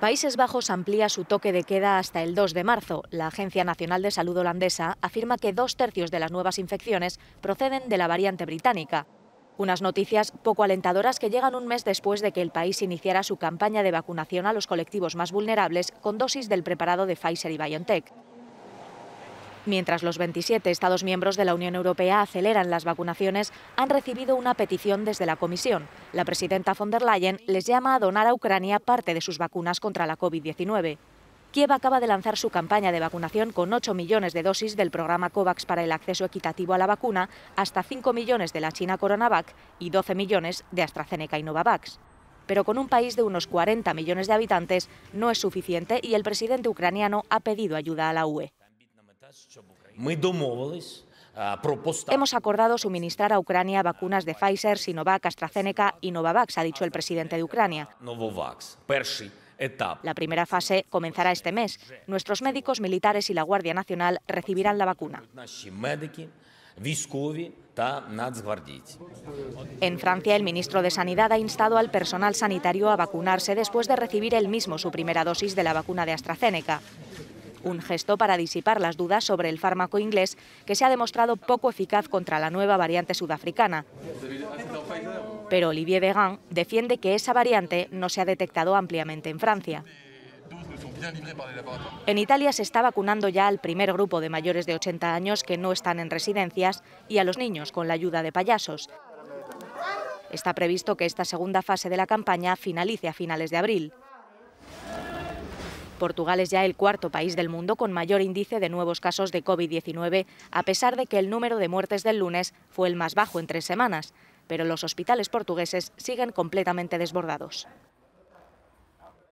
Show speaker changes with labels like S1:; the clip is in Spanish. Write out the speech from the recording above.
S1: Países Bajos amplía su toque de queda hasta el 2 de marzo. La Agencia Nacional de Salud holandesa afirma que dos tercios de las nuevas infecciones proceden de la variante británica. Unas noticias poco alentadoras que llegan un mes después de que el país iniciara su campaña de vacunación a los colectivos más vulnerables con dosis del preparado de Pfizer y BioNTech. Mientras los 27 Estados miembros de la Unión Europea aceleran las vacunaciones, han recibido una petición desde la Comisión. La presidenta von der Leyen les llama a donar a Ucrania parte de sus vacunas contra la COVID-19. Kiev acaba de lanzar su campaña de vacunación con 8 millones de dosis del programa COVAX para el acceso equitativo a la vacuna, hasta 5 millones de la China Coronavac y 12 millones de AstraZeneca y Novavax. Pero con un país de unos 40 millones de habitantes no es suficiente y el presidente ucraniano ha pedido ayuda a la UE. Ah, Hemos acordado suministrar a Ucrania vacunas de Pfizer, Sinovac, AstraZeneca y Novavax, ha dicho el presidente de Ucrania. La primera fase comenzará este mes. Nuestros médicos, militares y la Guardia Nacional recibirán la vacuna. En Francia, el ministro de Sanidad ha instado al personal sanitario a vacunarse después de recibir él mismo su primera dosis de la vacuna de AstraZeneca un gesto para disipar las dudas sobre el fármaco inglés que se ha demostrado poco eficaz contra la nueva variante sudafricana. Pero Olivier Vegan defiende que esa variante no se ha detectado ampliamente en Francia. En Italia se está vacunando ya al primer grupo de mayores de 80 años que no están en residencias y a los niños con la ayuda de payasos. Está previsto que esta segunda fase de la campaña finalice a finales de abril. Portugal es ya el cuarto país del mundo con mayor índice de nuevos casos de COVID-19, a pesar de que el número de muertes del lunes fue el más bajo en tres semanas, pero los hospitales portugueses siguen completamente desbordados.